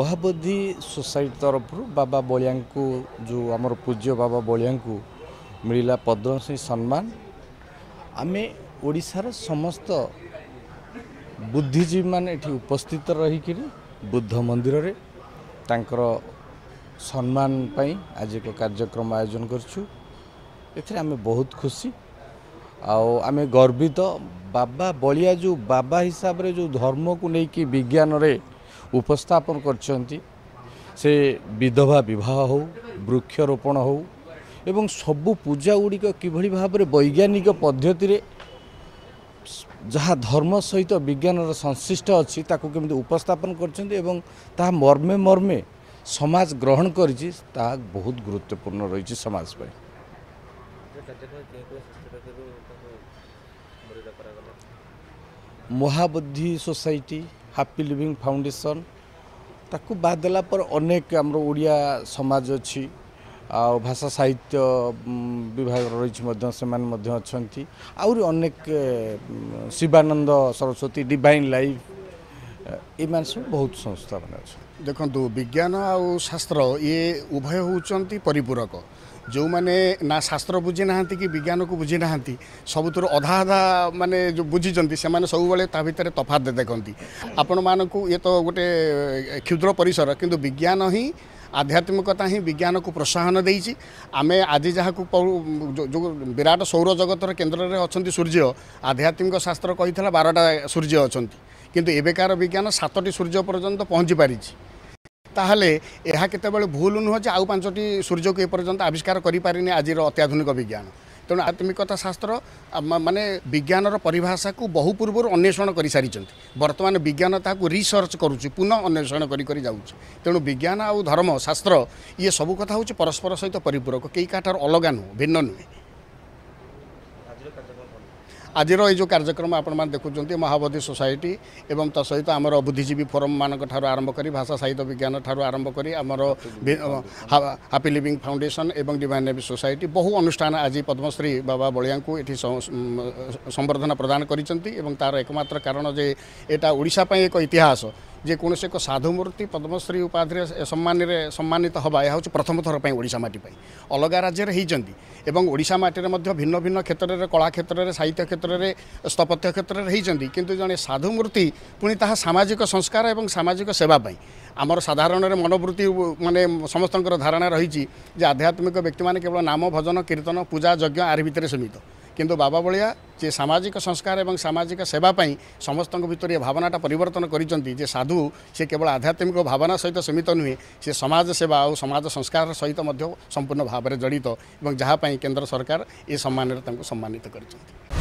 Mahabodhi society ତରଫରୁ ବାବା ବଳିଆଙ୍କୁ ଯେଉଁ ଆମର ପୂଜ୍ୟ ବାବା ବଳିଆଙ୍କୁ ମିଳିଲା ପଦ୍ମଶ୍ରୀ ସମ୍ମାନ ଆମେ ଓଡ଼ିଶାର ସମସ୍ତ ବୁଦ୍ଧିଜୀବୀମାନେ ଏଠି ଉପସ୍ଥିତ ରହିକିରି ବୁଦ୍ଧ ମନ୍ଦିରରେ ତାଙ୍କର ସମ୍ମାନ ପାଇଁ ଆଜି ଏକ କାର୍ଯ୍ୟକ୍ରମ ଆୟୋଜନ କରିଛୁ ଏଥିରେ ଆମେ ବହୁତ ଖୁସି ଆଉ ଆମେ ଗର୍ବିତ ବାବା ବଳିଆ ଯେଉଁ ବାବା ହିସାବରେ ଯେଉଁ ଧର୍ମକୁ ନେଇକି ବିଜ୍ଞାନରେ ଉପସ୍ଥାପନ କରିଛନ୍ତି ସେ ବିଧବା ବିବାହ ହେଉ ବୃକ୍ଷରୋପଣ ହେଉ ଏବଂ ସବୁ ପୂଜା ଗୁଡ଼ିକ କିଭଳି ଭାବରେ ବୈଜ୍ଞାନିକ ପଦ୍ଧତିରେ ଯାହା ଧର୍ମ ସହିତ ବିଜ୍ଞାନର ସଂଶ୍ଲିଷ୍ଟ ଅଛି ତାକୁ କେମିତି ଉପସ୍ଥାପନ କରିଛନ୍ତି ଏବଂ ତାହା ମର୍ମେ ମର୍ମେ ସମାଜ ଗ୍ରହଣ କରିଛି ତାହା ବହୁତ ଗୁରୁତ୍ୱପୂର୍ଣ୍ଣ ରହିଛି ସମାଜ ପାଇଁ Mahabuddhi society happy living foundation ତାକୁ ବାଦ୍ ଦେଲା ପରେ ଅନେକ ଆମର ଓଡ଼ିଆ ସମାଜ ଅଛି ଆଉ ଭାଷା ସାହିତ୍ୟ ବିଭାଗ ରହିଛି ମଧ୍ୟ ସେମାନେ ମଧ୍ୟ ଅଛନ୍ତି ଆହୁରି ଅନେକ ଶିବାନନ୍ଦ ସରସ୍ୱତୀ ଡିଭାଇନ୍ ଲାଇଫ୍ ଏମାନେ ସବୁ ବହୁତ ସଂସ୍ଥା ମାନେ ଅଛନ୍ତି ଦେଖନ୍ତୁ ବିଜ୍ଞାନ ଆଉ ଶାସ୍ତ୍ର ଇଏ ଉଭୟ ହେଉଛନ୍ତି ପରିପୂରକ ଯେଉଁମାନେ ନା ଶାସ୍ତ୍ର ବୁଝିନାହାନ୍ତି କି ବିଜ୍ଞାନକୁ ବୁଝିନାହାନ୍ତି ସବୁଥିରୁ ଅଧା ଅଧା ମାନେ ଯେଉଁ ବୁଝିଛନ୍ତି ସେମାନେ ସବୁବେଳେ ତା ଭିତରେ ତଫାତ ଦେଖନ୍ତି ଆପଣମାନଙ୍କୁ ଇଏ ତ ଗୋଟେ କ୍ଷୁଦ୍ର ପରିସର କିନ୍ତୁ ବିଜ୍ଞାନ ହିଁ ଆଧ୍ୟାତ୍ମିକତା ହିଁ ବିଜ୍ଞାନକୁ ପ୍ରୋତ୍ସାହନ ଦେଇଛି ଆମେ ଆଜି ଯାହାକୁ ଯେଉଁ ବିରାଟ ସୌରଜଗତର କେନ୍ଦ୍ରରେ ଅଛନ୍ତି ସୂର୍ଯ୍ୟ ଆଧ୍ୟାତ୍ମିକ ଶାସ୍ତ୍ର କହିଥିଲା ବାରଟା ସୂର୍ଯ୍ୟ ଅଛନ୍ତି କିନ୍ତୁ ଏବେକାର ବିଜ୍ଞାନ ସାତଟି ସୂର୍ଯ୍ୟ ପର୍ଯ୍ୟନ୍ତ ପହଞ୍ଚିପାରିଛି ତାହେଲେ ଏହା କେତେବେଳେ ଭୁଲ ନୁହେଁ ଯେ ଆଉ ପାଞ୍ଚଟି ସୂର୍ଯ୍ୟକୁ ଏପର୍ଯ୍ୟନ୍ତ ଆବିଷ୍କାର କରିପାରିନି ଆଜିର ଅତ୍ୟାଧୁନିକ ବିଜ୍ଞାନ ତେଣୁ ଆତ୍ମିକତା ଶାସ୍ତ୍ର ମାନେ ବିଜ୍ଞାନର ପରିଭାଷାକୁ ବହୁ ପୂର୍ବରୁ ଅନ୍ୱେଷଣ କରିସାରିଛନ୍ତି ବର୍ତ୍ତମାନ ବିଜ୍ଞାନ ତାହାକୁ ରିସର୍ଚ୍ଚ କରୁଛି ପୁନଃ ଅନ୍ୱେଷଣ କରି କରି ଯାଉଛି ତେଣୁ ବିଜ୍ଞାନ ଆଉ ଧର୍ମ ଶାସ୍ତ୍ର ଇଏ ସବୁ କଥା ହେଉଛି ପରସ୍ପର ସହିତ ପରିପୂରକ କେହି କାହାଠାରୁ ଅଲଗା ନୁହେଁ ଭିନ୍ନ ନୁହେଁ आज र जो कार्यक्रम आपु महावोधी सोसैटी त सहित आम बुद्धिजीवी फोरम आरंभ आरम्भी भाषा साहित्य विज्ञान आरंभ आरम्भरि आमर हापि लिभिङ फाउेसन ए डिभेभि सोसैटी बहु अनुष्ठान आज पद्मश्री बाबा बलिया सम्बर्द्धना प्रदान गरिन्छ तार एकमत्र कारण एक इतिहास जे किसिमको साधुमूर्ति पद्मश्री उप सम्मान सम्मान हे यहाँ प्रथम थरपामाटीपू अलगा राज्यले है ଏବଂ ଓଡ଼ିଶା ମାଟିରେ ମଧ୍ୟ ଭିନ୍ନ ଭିନ୍ନ କ୍ଷେତ୍ରରେ କଳା କ୍ଷେତ୍ରରେ ସାହିତ୍ୟ କ୍ଷେତ୍ରରେ ସ୍ଥପତ୍ୟ କ୍ଷେତ୍ରରେ ହୋଇଛନ୍ତି କିନ୍ତୁ ଜଣେ ସାଧୁମୂର୍ତ୍ତି ପୁଣି ତାହା ସାମାଜିକ ସଂସ୍କାର ଏବଂ ସାମାଜିକ ସେବା ପାଇଁ ଆମର ସାଧାରଣରେ ମନୋବୃତ୍ତି ମାନେ ସମସ୍ତଙ୍କର ଧାରଣା ରହିଛି ଯେ ଆଧ୍ୟାତ୍ମିକ ବ୍ୟକ୍ତିମାନେ କେବଳ ନାମ ଭଜନ କୀର୍ତ୍ତନ ପୂଜା ଯଜ୍ଞ ଆରି ଭିତରେ ସୀମିତ କିନ୍ତୁ ବାବା ଭଳିଆ ଯେ ସାମାଜିକ ସଂସ୍କାର ଏବଂ ସାମାଜିକ ସେବା ପାଇଁ ସମସ୍ତଙ୍କ ଭିତରେ ଏ ଭାବନାଟା ପରିବର୍ତ୍ତନ କରିଛନ୍ତି ଯେ ସାଧୁ ସେ କେବଳ ଆଧ୍ୟାତ୍ମିକ ଭାବନା ସହିତ ସୀମିତ ନୁହେଁ ସେ ସମାଜ ସେବା ଆଉ ସମାଜ ସଂସ୍କାର ସହିତ ମଧ୍ୟ ସମ୍ପୂର୍ଣ୍ଣ ଭାବରେ ଜଡ଼ିତ ଏବଂ ଯାହା ପାଇଁ କେନ୍ଦ୍ର ସରକାର ଏ ସମ୍ମାନରେ ତାଙ୍କୁ ସମ୍ମାନିତ କରିଛନ୍ତି